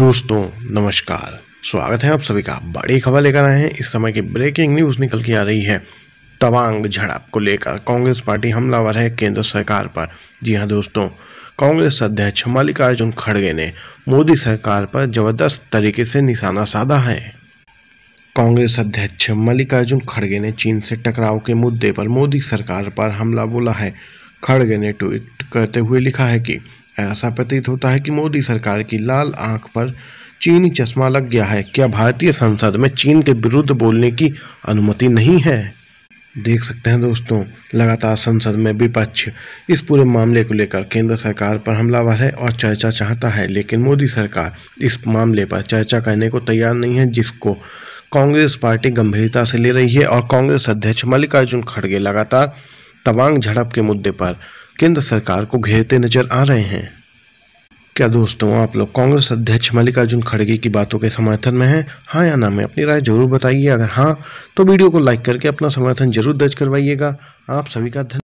दोस्तों नमस्कार स्वागत है आप सभी का बड़ी खबर लेकर आए हैं इस समय की ब्रेकिंग न्यूज निकल के आ रही है तवांग झड़प को लेकर कांग्रेस पार्टी हमलावर है केंद्र सरकार पर जी हां दोस्तों कांग्रेस अध्यक्ष मल्लिकार्जुन खड़गे ने मोदी सरकार पर जबरदस्त तरीके से निशाना साधा है कांग्रेस अध्यक्ष मल्लिकार्जुन खड़गे ने चीन से टकराव के मुद्दे पर मोदी सरकार पर हमला बोला है खड़गे ने ट्वीट करते हुए लिखा है कि ऐसा प्रतीत होता है कि मोदी सरकार की लाल आंख पर चीनी चश्मा लग गया है क्या भारतीय संसद में चीन के विरुद्ध बोलने की अनुमति नहीं है देख सकते हैं दोस्तों लगातार संसद में विपक्ष इस पूरे मामले को लेकर केंद्र सरकार पर हमलावर है और चर्चा चाहता है लेकिन मोदी सरकार इस मामले पर चर्चा करने को तैयार नहीं है जिसको कांग्रेस पार्टी गंभीरता से ले रही है और कांग्रेस अध्यक्ष मल्लिकार्जुन खड़गे लगातार तवांग झड़प के मुद्दे पर केंद्र सरकार को घेरते नजर आ रहे हैं क्या दोस्तों आप लोग कांग्रेस अध्यक्ष मल्लिकार्जुन खड़गे की बातों के समर्थन में हैं हाँ या ना में अपनी राय जरूर बताइए अगर हाँ तो वीडियो को लाइक करके अपना समर्थन जरूर दर्ज करवाइएगा आप सभी का धन्यवाद